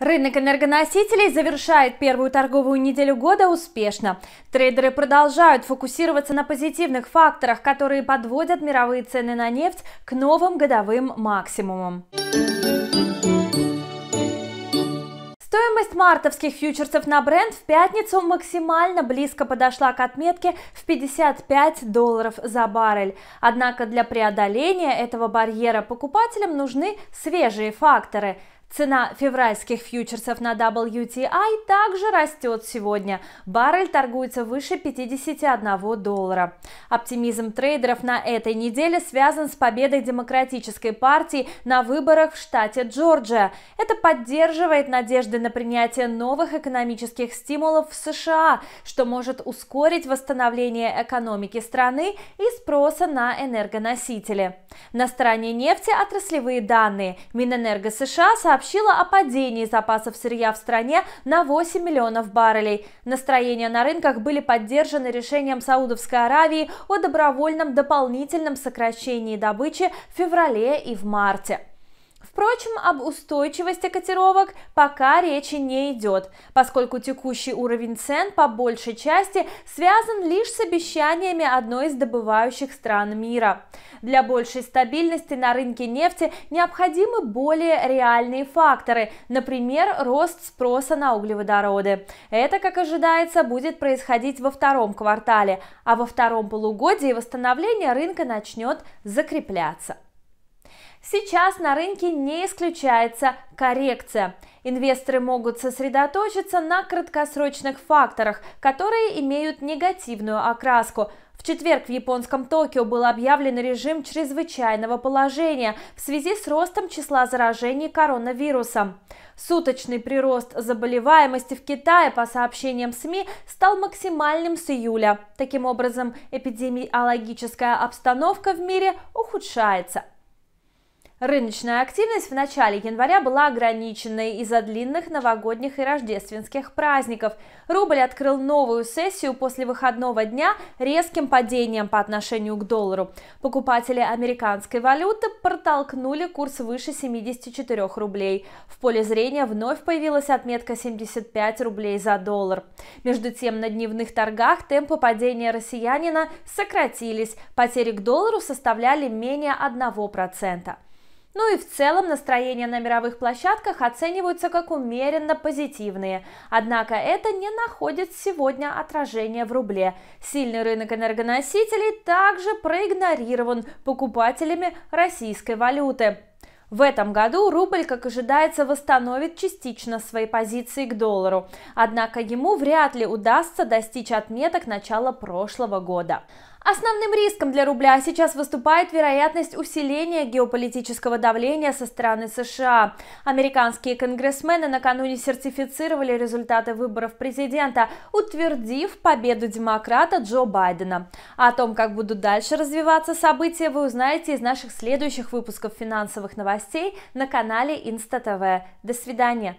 Рынок энергоносителей завершает первую торговую неделю года успешно. Трейдеры продолжают фокусироваться на позитивных факторах, которые подводят мировые цены на нефть к новым годовым максимумам. Стоимость мартовских фьючерсов на бренд в пятницу максимально близко подошла к отметке в 55 долларов за баррель. Однако для преодоления этого барьера покупателям нужны свежие факторы – Цена февральских фьючерсов на WTI также растет сегодня. Баррель торгуется выше 51 доллара. Оптимизм трейдеров на этой неделе связан с победой Демократической партии на выборах в штате Джорджия. Это поддерживает надежды на принятие новых экономических стимулов в США, что может ускорить восстановление экономики страны и спроса на энергоносители. На стороне нефти отраслевые данные. Минэнерго США сообщила о падении запасов сырья в стране на 8 миллионов баррелей. Настроения на рынках были поддержаны решением Саудовской Аравии о добровольном дополнительном сокращении добычи в феврале и в марте. Впрочем, об устойчивости котировок пока речи не идет, поскольку текущий уровень цен по большей части связан лишь с обещаниями одной из добывающих стран мира. Для большей стабильности на рынке нефти необходимы более реальные факторы, например, рост спроса на углеводороды. Это, как ожидается, будет происходить во втором квартале, а во втором полугодии восстановление рынка начнет закрепляться. Сейчас на рынке не исключается коррекция. Инвесторы могут сосредоточиться на краткосрочных факторах, которые имеют негативную окраску. В четверг в японском Токио был объявлен режим чрезвычайного положения в связи с ростом числа заражений коронавирусом. Суточный прирост заболеваемости в Китае, по сообщениям СМИ, стал максимальным с июля. Таким образом, эпидемиологическая обстановка в мире ухудшается. Рыночная активность в начале января была ограниченной из-за длинных новогодних и рождественских праздников. Рубль открыл новую сессию после выходного дня резким падением по отношению к доллару. Покупатели американской валюты протолкнули курс выше 74 рублей. В поле зрения вновь появилась отметка 75 рублей за доллар. Между тем, на дневных торгах темпы падения россиянина сократились. Потери к доллару составляли менее 1%. Ну и в целом настроения на мировых площадках оцениваются как умеренно позитивные. Однако это не находит сегодня отражения в рубле. Сильный рынок энергоносителей также проигнорирован покупателями российской валюты. В этом году рубль, как ожидается, восстановит частично свои позиции к доллару, однако ему вряд ли удастся достичь отметок начала прошлого года. Основным риском для рубля сейчас выступает вероятность усиления геополитического давления со стороны США. Американские конгрессмены накануне сертифицировали результаты выборов президента, утвердив победу демократа Джо Байдена. О том, как будут дальше развиваться события, вы узнаете из наших следующих выпусков финансовых новостей на канале Инста ТВ. До свидания!